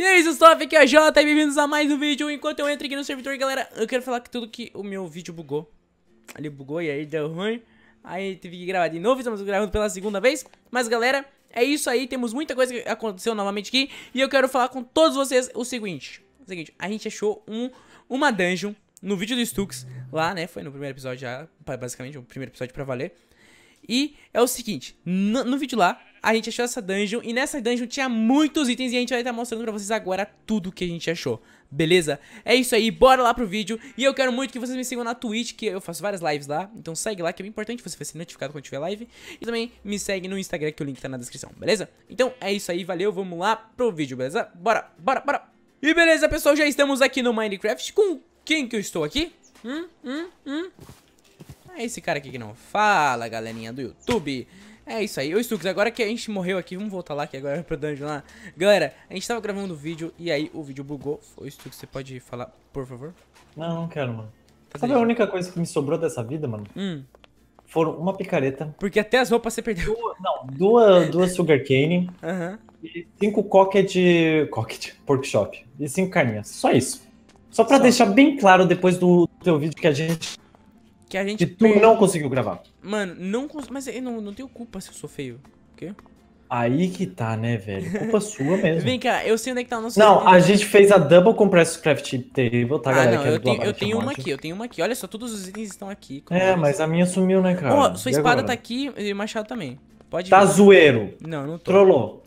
E é isso, Stuff, aqui é a Jota e bem-vindos a mais um vídeo. Enquanto eu entro aqui no servidor, galera, eu quero falar que tudo que o meu vídeo bugou. Ele bugou e aí deu ruim. Aí tive que gravar de novo, estamos gravando pela segunda vez. Mas, galera, é isso aí, temos muita coisa que aconteceu novamente aqui. E eu quero falar com todos vocês o seguinte. O seguinte, a gente achou um, uma dungeon no vídeo do Stux, lá, né, foi no primeiro episódio já, basicamente, o primeiro episódio pra valer. E é o seguinte, no, no vídeo lá, a gente achou essa dungeon e nessa dungeon tinha muitos itens e a gente vai estar tá mostrando pra vocês agora tudo que a gente achou. Beleza? É isso aí, bora lá pro vídeo E eu quero muito que vocês me sigam na Twitch Que eu faço várias lives lá, então segue lá que é bem importante Você vai ser notificado quando tiver live E também me segue no Instagram que o link tá na descrição, beleza? Então é isso aí, valeu, vamos lá pro vídeo, beleza? Bora, bora, bora E beleza pessoal, já estamos aqui no Minecraft Com quem que eu estou aqui? Hum, hum, hum É esse cara aqui que não fala, galerinha do YouTube é isso aí. Ô, Stux, agora que a gente morreu aqui, vamos voltar lá, que agora é pro dungeon lá. Galera, a gente tava gravando o um vídeo e aí o vídeo bugou. Ô, Stux, você pode falar, por favor? Não, não quero, mano. Tá Sabe a única coisa que me sobrou dessa vida, mano? Hum. Foram uma picareta. Porque até as roupas você perdeu. Duas, não, duas, duas sugarcane. Aham. Uhum. E cinco cocket. Cocket, pork shop. E cinco carninhas. Só isso. Só pra Só. deixar bem claro depois do teu vídeo que a gente que a gente. Que tu per... não conseguiu gravar. Mano, não consigo. Mas eu não, não tenho culpa se eu sou feio. O quê? Aí que tá, né, velho? Culpa sua mesmo. Vem cá, eu sei onde é que tá o nosso. Não, a gente fez a Double Compressed Craft Table, tá, ah, galera? Não, eu, tenho, eu tenho uma aqui, eu tenho uma aqui. Olha só, todos os itens estão aqui. É, é mas a minha sumiu, né, cara? Ó, oh, sua e espada agora? tá aqui e o machado também. Pode Tá zoeiro. Não, não tô. Trollou.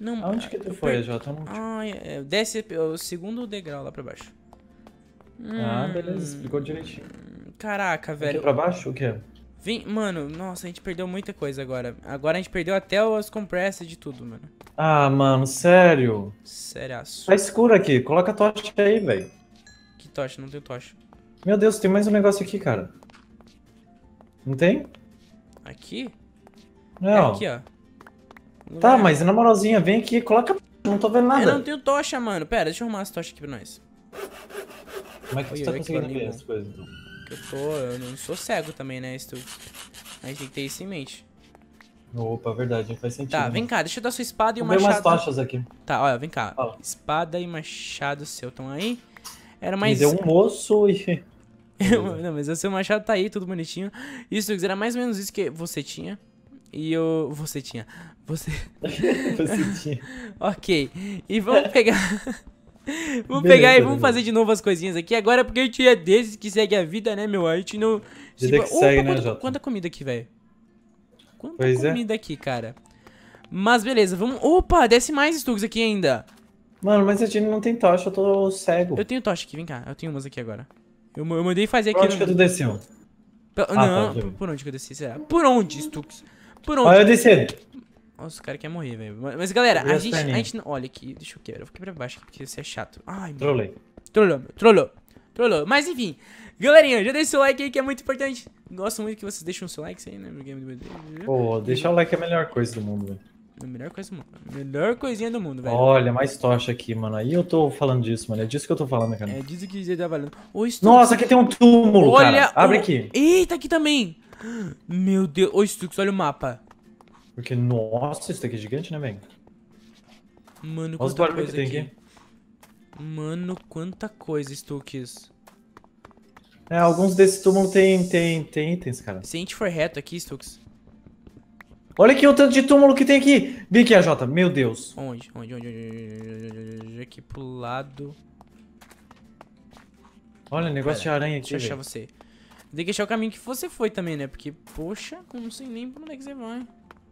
Não, Aonde que tu foi, per... Jota? Não... Ah, é, desce o segundo degrau lá pra baixo. Ah, hum... beleza, explicou direitinho. Caraca, velho. Aqui pra baixo? O quê? Vim, mano, nossa, a gente perdeu muita coisa agora. Agora a gente perdeu até os compressas de tudo, mano. Ah, mano, sério? Sériaço. Tá escuro aqui, coloca a tocha aí, velho. Que tocha? Não tem tocha. Meu Deus, tem mais um negócio aqui, cara. Não tem? Aqui? É não. É aqui, ó. Tá, mas na moralzinha, vem aqui, coloca... Não tô vendo nada. Eu não tenho tocha, mano. Pera, deixa eu arrumar as tochas aqui pra nós. Como é que oi, você tá conseguindo ver né? as coisas, então? Que eu tô. Eu não sou cego também, né, Stu? A gente tem que ter isso em mente. Opa, verdade, faz sentido. Tá, né? vem cá, deixa eu dar sua espada e o machado. umas tochas aqui. Tá, olha, vem cá. Fala. Espada e machado seu estão aí. Era mais. Me é deu um moço e. não, mas o seu machado tá aí, tudo bonitinho. Isso, era mais ou menos isso que você tinha. E eu. Você tinha. Você. você tinha. ok. E vamos pegar. vamos beleza, pegar e vamos beleza. fazer de novo as coisinhas aqui agora, porque a gente é desses que segue a vida, né, meu? A gente não. Que segue, né, quanta, Jota? quanta comida aqui, velho? Quanta pois é. comida é. aqui, cara. Mas beleza, vamos. Opa, desce mais estuques aqui ainda. Mano, mas a gente não tem tocha, eu tô cego. Eu tenho tocha aqui, vem cá. Eu tenho umas aqui agora. Eu, eu mandei fazer aqui. Por onde no... que tu desceu? ó Ah, não, tá, por, onde que eu desci? Será? Por onde, Stux? Por onde? Olha eu descendo. Nossa, o cara quer morrer, velho. Mas, galera, a gente, a gente Olha aqui, deixa eu quebrar. Eu vou quebrar baixo aqui, porque isso é chato. Ai, Trolei. Trollou, trollou. Trollou. Mas, enfim. Galerinha, já deixa o seu like aí, que é muito importante. Gosto muito que vocês deixem o seu like aí, né? né? Pô, deixar o like é a melhor coisa do mundo, velho. A melhor coisa do mundo. Melhor coisinha do mundo, velho. Olha, mais tocha aqui, mano. Aí eu tô falando disso, mano. É disso que eu tô falando, cara. É disso que você tá falando. Ô, Stux, Nossa, aqui tem um túmulo, olha, cara. Abre o... aqui. Eita, aqui também. Meu Deus. Ô, Stux, olha o mapa. Porque, nossa, isso daqui é gigante, né, velho? Mano, Olha quanta coisa que tem aqui. aqui. Mano, quanta coisa, Stukes. É, alguns desses túmulos tem, tem, tem itens, cara. Se a gente for reto aqui, Stukes. Olha aqui o tanto de túmulo que tem aqui. Vem aqui, AJ. Meu Deus. Onde? Onde? Onde? onde? Aqui pro lado. Olha, negócio Pera, de aranha aqui. Deixa eu achar você. Tem que achar o caminho que você foi também, né? Porque, poxa, não sei nem pra onde é que você vai.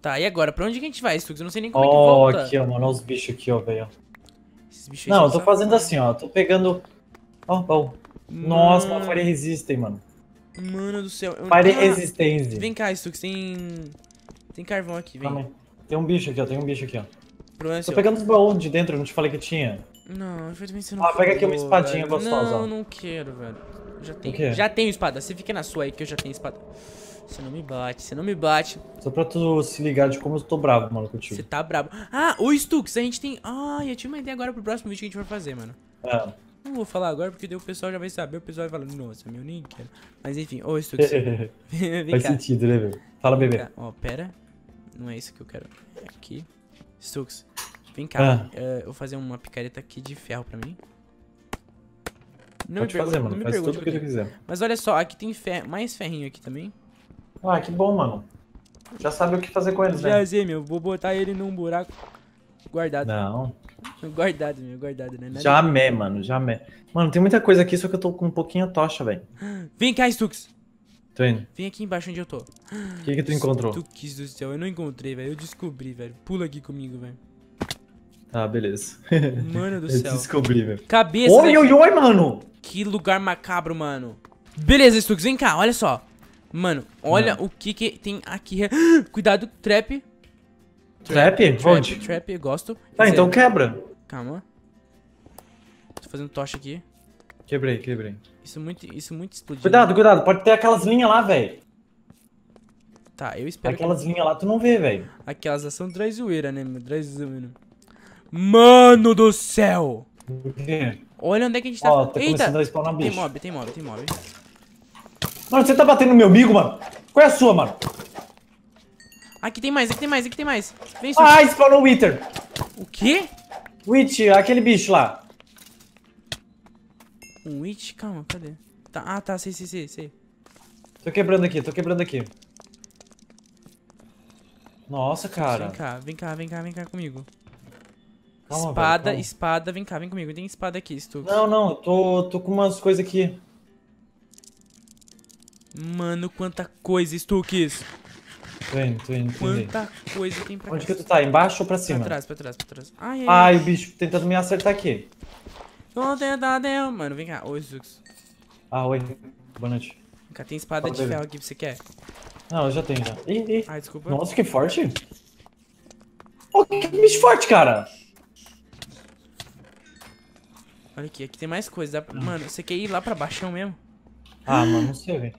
Tá, e agora? Pra onde que a gente vai, Stux? Eu não sei nem como oh, é que volta. Ó, aqui, ó, mano. Olha os bichos aqui, ó, velho. Esses bichos Não, eu tô fazendo assim, ó. Tô pegando... Ó, ó. Nossa, mano. Fire hum. Resistem, mano. Mano do céu. Fire ah, Vem cá, Stux. Tem... Tem carvão aqui, vem. Calma aí. Tem um bicho aqui, ó. Tem um bicho aqui, ó. Problema tô pegando os baús de dentro. Eu não te falei que tinha. Não, infelizmente você não Ah, falou, pega aqui uma espadinha velho. gostosa. Não, não quero, velho. Já tenho. Já tenho espada. Você fica na sua aí que eu já tenho espada. Você não me bate, você não me bate. Só pra tu se ligar de como eu tô bravo, mano, contigo. Você tá bravo. Ah, o Stux, a gente tem... Ah, eu tinha uma ideia agora pro próximo vídeo que a gente vai fazer, mano. É. Não vou falar agora, porque daí o pessoal já vai saber. O pessoal vai falar, nossa, meu nem quero. Mas enfim, ô, Stux. Faz cá. sentido, né, velho? Fala, bebê. Ó, pera. Não é isso que eu quero. É aqui. Stux, vem cá. Ah. Eh, eu vou fazer uma picareta aqui de ferro pra mim. Não Pode me pergunte, fazer, mano. Não me Faz pergunte, tudo o que tu quiser. Mas olha só, aqui tem fer mais ferrinho aqui também. Ah, que bom, mano. Já sabe o que fazer com eles, né? Já meu. Vou botar ele num buraco guardado. Não. Guardado, meu. Guardado, né? Nada jamais, mano. Jamais. Mano, tem muita coisa aqui, só que eu tô com um pouquinho a tocha, velho. Vem cá, Stux. Tô indo. Vem aqui embaixo onde eu tô. O que que tu encontrou? Stux do céu. Eu não encontrei, velho. Eu descobri, velho. Pula aqui comigo, velho. Tá, ah, beleza. Mano do eu céu. Descobri, velho. Cabeça. Oi, oi, oi, mano. Que lugar macabro, mano. Beleza, Stux, vem cá, olha só. Mano, olha o que, que tem aqui. Cuidado, trap. Trap? trap Onde? Trap, trap, gosto. Tá, então dizer, então quebra. Calma. Tô fazendo tocha aqui. Quebrei, quebrei. Isso é muito, isso é muito explodiu. Cuidado, cuidado. Pode ter aquelas linhas lá, velho. Tá, eu espero Aquelas que... linhas lá tu não vê, velho. Aquelas são três zoeira, né, meu? Mano do céu! Olha onde é que a gente tá... Ó, tá Eita! Tem mob, tem mob, tem mob. Mano, você tá batendo no meu amigo, mano. Qual é a sua, mano? Aqui tem mais, aqui tem mais, aqui tem mais. Vem, Ah, spawnou o Wither. O quê? Witch, aquele bicho lá. Um Witch? Calma, cadê? Tá, ah, tá, sei, sei, sei, sei. Tô quebrando aqui, tô quebrando aqui. Nossa, cara. Vem cá, vem cá, vem cá, vem cá comigo. Calma, espada, velho, espada, vem cá, vem comigo. Tem espada aqui, Stu. Não, não, eu tô, tô com umas coisas aqui. Mano, quanta coisa, Stukis. Tô indo, tô indo, Quanta coisa tem pra Onde que tu tá? Embaixo ou pra cima? Pra trás, pra trás, pra trás. Ai, ai, ai. o bicho tentando me acertar aqui. Vou tentar, Deus. Mano, vem cá. Oi, Zux. Ah, oi. Boa noite. Vem cá, tem espada Fala de ferro aqui, você quer? Não, eu já tenho, já. Ih, ih. Ai, desculpa. Nossa, que forte. Oh, que bicho forte, cara. Olha aqui, aqui tem mais coisa. Mano, você quer ir lá pra baixão mesmo? Ah, mano, não sei, velho.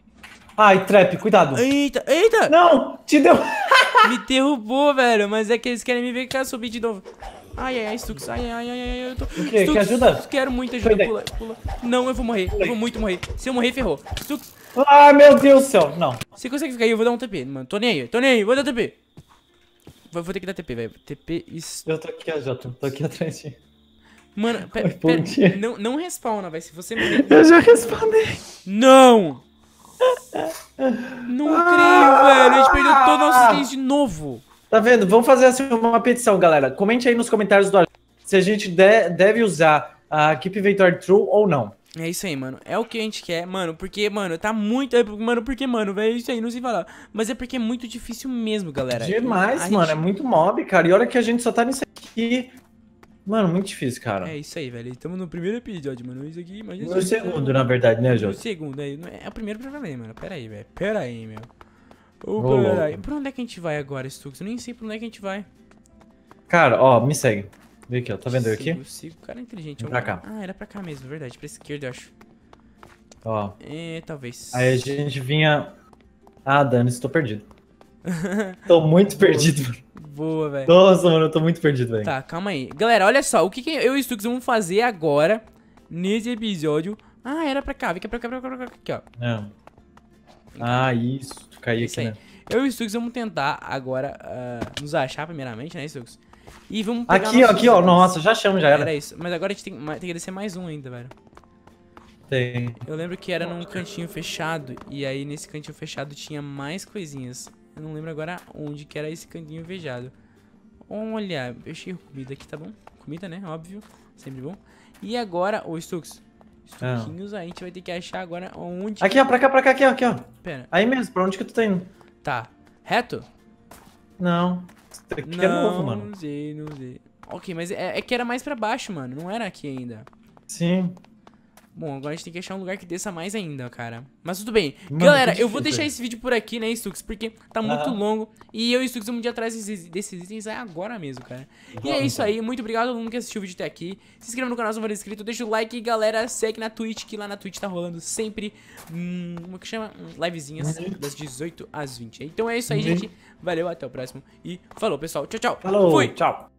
Ai, Trap, cuidado. Eita, eita! Não, te deu. me derrubou, velho. Mas é que eles querem me ver cá subir de novo. Ai, ai, Stux, ai, ai, ai, ai, eu tô... O quê? Stux, Quer ajuda? quero muito ajuda, pula, pula. Não, eu vou morrer, eu vou muito morrer. Se eu morrer, ferrou. Stux... Ah, meu Deus do céu, não. Você consegue ficar aí, eu vou dar um TP, mano. Tô nem aí, tô nem aí, vou dar TP. Vou, vou ter que dar TP, velho. TP... Isso... Eu tô aqui, Jato, tô aqui atrás de... Mano, pera, pera, não, não respawna, velho. Se você Eu já respondi Não! Não creio, velho. A gente perdeu todos os nosso ah! de novo. Tá vendo? Vamos fazer assim uma petição, galera. Comente aí nos comentários do se a gente de, deve usar a Keep Inventory True ou não. É isso aí, mano. É o que a gente quer, mano. Porque, mano, tá muito. É, mano, porque, mano, velho, é isso aí não sei falar. Mas é porque é muito difícil mesmo, galera. Demais, a mano. Gente... É muito mob, cara. E olha que a gente só tá nisso aqui Mano, muito difícil, cara. É isso aí, velho. Estamos no primeiro episódio, mano. Isso aqui, imagina. No segundo, na verdade, né, Jô? No segundo, aí. É, é, é o primeiro problema, mano. Pera aí, velho. Pera aí, meu. Ô, oh, Por onde é que a gente vai agora, Stux? Eu nem sei por onde é que a gente vai. Cara, ó, me segue. Vê aqui, ó. Tá vendo eu aqui? Eu sigo. O cara é inteligente. Pra cá. Ah, era pra cá mesmo, verdade. Pra esquerda, eu acho. Ó. É, talvez. Aí a gente vinha... Ah, Dani, estou perdido. tô muito perdido, mano boa, velho. Nossa, mano, eu tô muito perdido, velho. Tá, calma aí. Galera, olha só, o que, que eu e o Stux vamos fazer agora nesse episódio? Ah, era pra cá, vem cá, pra cá, pra cá, pra cá, aqui, ó. Não. Ah. ah, isso, tu aqui, aí. né? Eu e o Stux vamos tentar agora uh, nos achar primeiramente, né, Stux? E vamos pegar Aqui, aqui, ó. Nossa, já achamos, já era. Era isso. Mas agora a gente tem, tem que descer mais um ainda, velho. Tem. Eu lembro que era num cantinho fechado, e aí nesse cantinho fechado tinha mais coisinhas. Eu não lembro agora onde que era esse cantinho vejado. Olha, eu cheio comida aqui, tá bom? Comida, né? Óbvio. Sempre bom. E agora, ô Stux. Stuquinhos, ah. a gente vai ter que achar agora onde... Aqui, ó. Pra cá, pra cá. Aqui, ó. Aqui, ó. Pera. Aí mesmo, pra onde que tu tá indo? Tá. Reto? Não. aqui é não, é novo, mano. Não sei, não sei. Ok, mas é, é que era mais pra baixo, mano. Não era aqui ainda. Sim. Bom, agora a gente tem que achar um lugar que desça mais ainda, cara. Mas tudo bem. Mano, Galera, eu vou deixar esse vídeo por aqui, né, Stux? Porque tá muito longo. E eu e Stux vamos de atrás desses, desses itens agora mesmo, cara. e é isso aí. Muito obrigado a todo mundo que assistiu o vídeo até aqui. Se inscreva no canal se não for inscrito. Deixa o like. E, galera, segue na Twitch, que lá na Twitch tá rolando sempre... Hum, como é que chama? livezinhas assim, uhum. das 18 às 20. Então é isso aí, uhum. gente. Valeu, até o próximo. E falou, pessoal. Tchau, tchau. Falou, Fui. tchau.